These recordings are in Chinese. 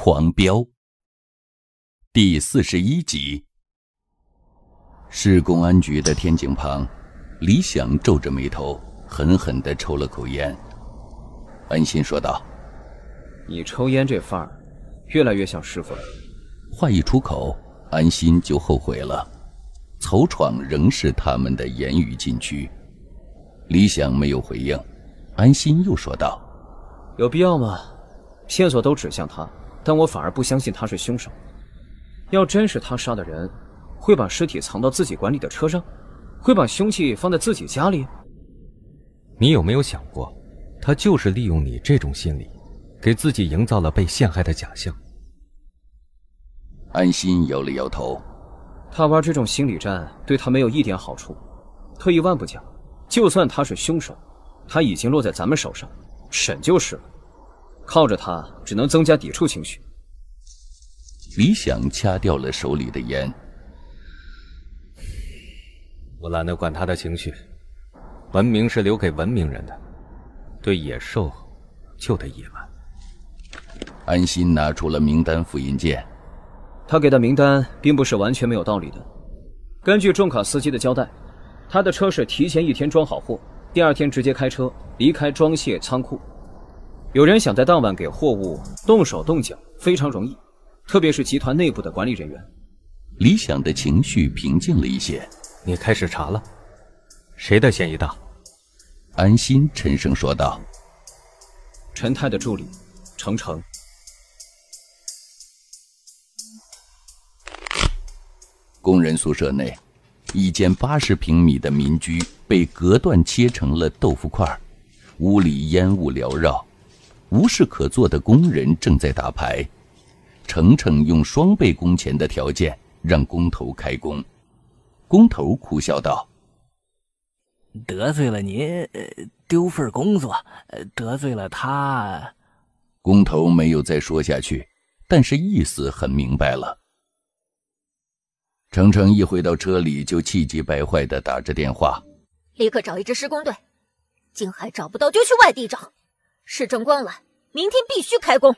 狂飙第四十一集。市公安局的天井旁，李想皱着眉头，狠狠的抽了口烟。安心说道：“你抽烟这范儿，越来越像师傅了。”话一出口，安心就后悔了。曹闯仍是他们的言语禁区，李想没有回应。安心又说道：“有必要吗？线索都指向他。”但我反而不相信他是凶手。要真是他杀的人，会把尸体藏到自己管理的车上，会把凶器放在自己家里。你有没有想过，他就是利用你这种心理，给自己营造了被陷害的假象？安心摇了摇头。他玩这种心理战，对他没有一点好处。退一万步讲，就算他是凶手，他已经落在咱们手上，审就是了。靠着他，只能增加抵触情绪。李想掐掉了手里的烟。我懒得管他的情绪。文明是留给文明人的，对野兽就得野蛮。安心拿出了名单复印件。他给的名单并不是完全没有道理的。根据重卡司机的交代，他的车是提前一天装好货，第二天直接开车离开装卸仓库。有人想在当晚给货物动手动脚，非常容易，特别是集团内部的管理人员。李想的情绪平静了一些。你开始查了，谁的嫌疑大？安心沉声说道。陈太的助理，程程。工人宿舍内，一间八十平米的民居被隔断切成了豆腐块，屋里烟雾缭绕。无事可做的工人正在打牌，程程用双倍工钱的条件让工头开工，工头苦笑道：“得罪了您，丢份工作；得罪了他，工头没有再说下去，但是意思很明白了。”程程一回到车里，就气急败坏的打着电话：“立刻找一支施工队，竟还找不到就去外地找。”市政光了，明天必须开工。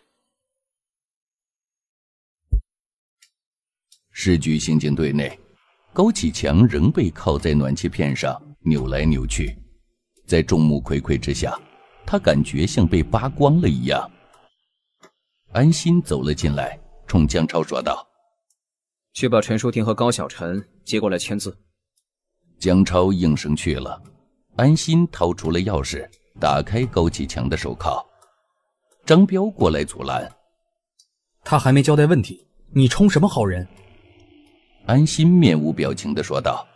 市局刑警队内，高启强仍被靠在暖气片上扭来扭去，在众目睽睽之下，他感觉像被扒光了一样。安心走了进来，冲江超说道：“去把陈淑婷和高小晨接过来签字。”江超应声去了。安心掏出了钥匙。打开高启强的手铐，张彪过来阻拦。他还没交代问题，你充什么好人？安心面无表情的说道：“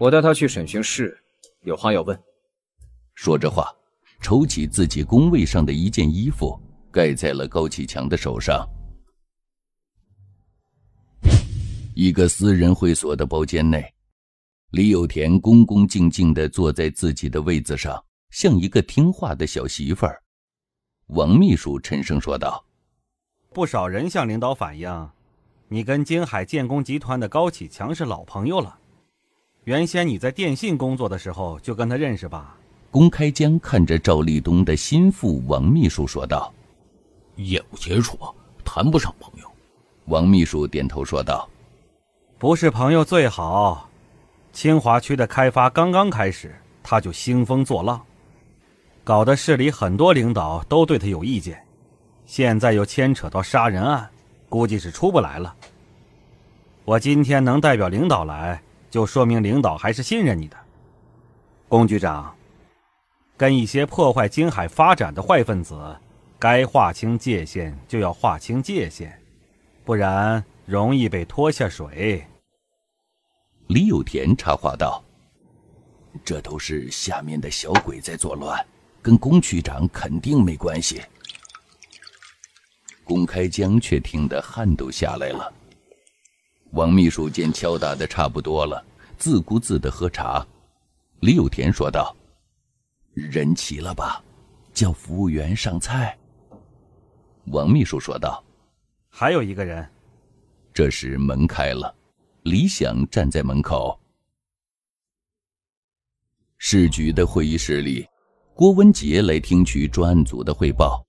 我带他去审讯室，有话要问。”说着话，抽起自己工位上的一件衣服，盖在了高启强的手上。一个私人会所的包间内，李有田恭恭敬敬的坐在自己的位子上。像一个听话的小媳妇儿，王秘书沉声说道：“不少人向领导反映，你跟金海建工集团的高启强是老朋友了。原先你在电信工作的时候就跟他认识吧？”龚开江看着赵立东的心腹王秘书说道：“业务接触，谈不上朋友。”王秘书点头说道：“不是朋友最好。清华区的开发刚刚开始，他就兴风作浪。”搞得市里很多领导都对他有意见，现在又牵扯到杀人案，估计是出不来了。我今天能代表领导来，就说明领导还是信任你的，龚局长。跟一些破坏金海发展的坏分子，该划清界限就要划清界限，不然容易被拖下水。李有田插话道：“这都是下面的小鬼在作乱。”跟龚局长肯定没关系。龚开江却听得汗都下来了。王秘书见敲打的差不多了，自顾自的喝茶。李有田说道：“人齐了吧？叫服务员上菜。”王秘书说道：“还有一个人。”这时门开了，李想站在门口。市局的会议室里。郭文杰来听取专案组的汇报，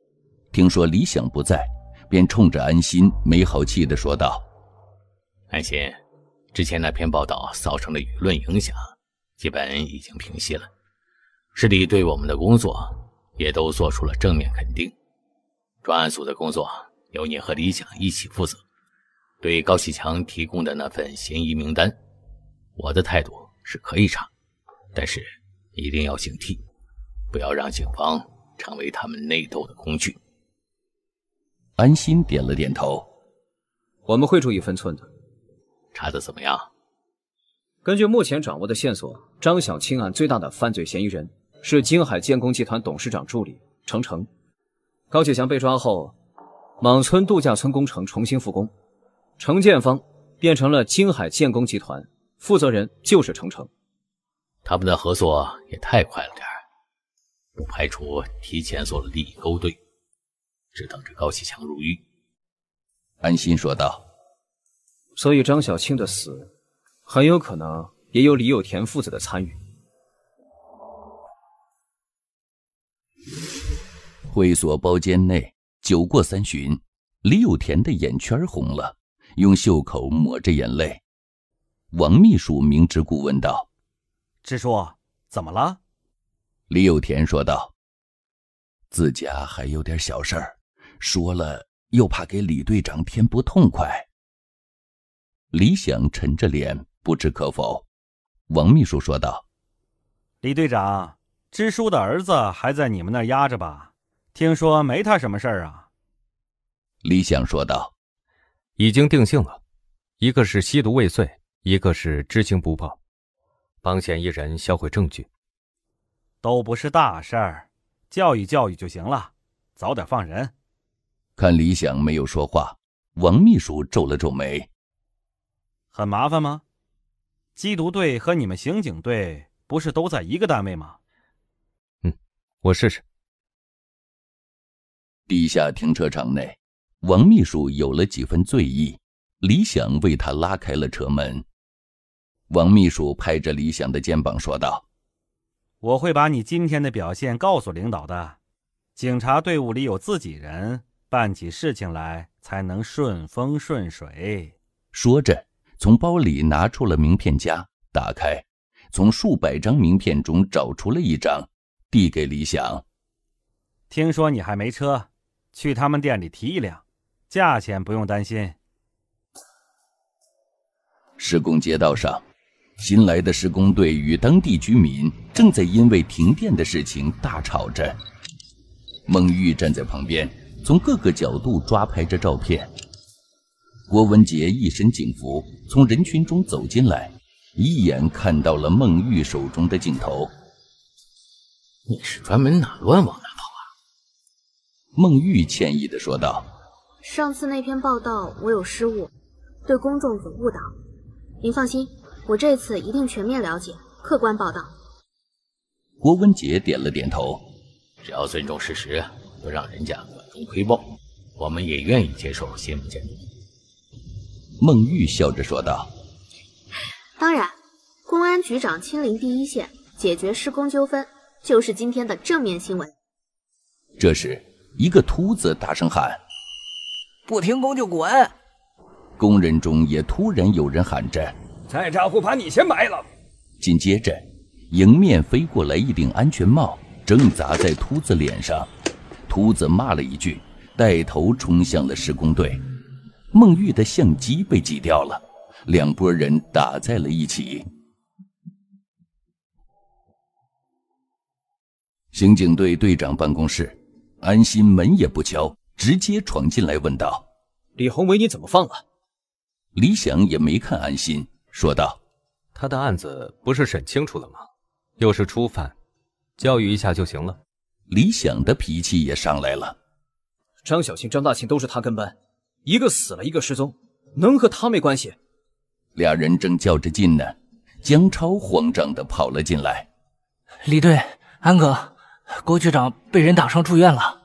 听说李想不在，便冲着安心没好气的说道：“安心，之前那篇报道造成的舆论影响，基本已经平息了，市里对我们的工作也都做出了正面肯定。专案组的工作由你和李想一起负责。对高启强提供的那份嫌疑名单，我的态度是可以查，但是一定要警惕。”不要让警方成为他们内斗的工具。安心点了点头，我们会注意分寸的。查的怎么样？根据目前掌握的线索，张小青案最大的犯罪嫌疑人是金海建工集团董事长助理程程。高启强被抓后，莽村度假村工程重新复工，承建方变成了金海建工集团，负责人就是程程。他们的合作也太快了点。不排除提前做了利益勾兑，只等着高启强入狱。安心说道：“所以张小青的死，很有可能也有李有田父子的参与。”会所包间内，酒过三巡，李有田的眼圈红了，用袖口抹着眼泪。王秘书明知故问道：“支书，怎么了？”李有田说道：“自家还有点小事儿，说了又怕给李队长添不痛快。”李想沉着脸，不知可否。王秘书说道：“李队长，支书的儿子还在你们那儿压着吧？听说没他什么事儿啊？”李想说道：“已经定性了，一个是吸毒未遂，一个是知情不报，帮嫌疑人销毁证据。”都不是大事儿，教育教育就行了，早点放人。看李想没有说话，王秘书皱了皱眉。很麻烦吗？缉毒队和你们刑警队不是都在一个单位吗？嗯，我试试。地下停车场内，王秘书有了几分醉意，李想为他拉开了车门。王秘书拍着李想的肩膀说道。我会把你今天的表现告诉领导的。警察队伍里有自己人，办起事情来才能顺风顺水。说着，从包里拿出了名片夹，打开，从数百张名片中找出了一张，递给李想。听说你还没车，去他们店里提一辆，价钱不用担心。施工街道上。新来的施工队与当地居民正在因为停电的事情大吵着，孟玉站在旁边，从各个角度抓拍着照片。郭文杰一身警服从人群中走进来，一眼看到了孟玉手中的镜头。你是专门哪乱往哪跑啊？孟玉歉意的说道：“上次那篇报道我有失误，对公众有误导，您放心。”我这次一定全面了解，客观报道。郭文杰点了点头，只要尊重事实，不让人家管中窥豹，我们也愿意接受新闻监督。孟玉笑着说道：“当然，公安局长亲临第一线解决施工纠纷，就是今天的正面新闻。”这时，一个秃子大声喊：“不停工就滚！”工人中也突然有人喊着。再渣呼，把你先埋了。紧接着，迎面飞过来一顶安全帽，正砸在秃子脸上。秃子骂了一句，带头冲向了施工队。孟玉的相机被挤掉了，两拨人打在了一起。刑警队队长办公室，安心门也不敲，直接闯进来问道：“李宏伟，你怎么放了？”李想也没看安心。说道：“他的案子不是审清楚了吗？又是初犯，教育一下就行了。”李想的脾气也上来了。张小庆、张大庆都是他跟班，一个死了，一个失踪，能和他没关系？俩人正较着劲呢，江超慌张地跑了进来：“李队、安哥、郭局长被人打伤住院了。”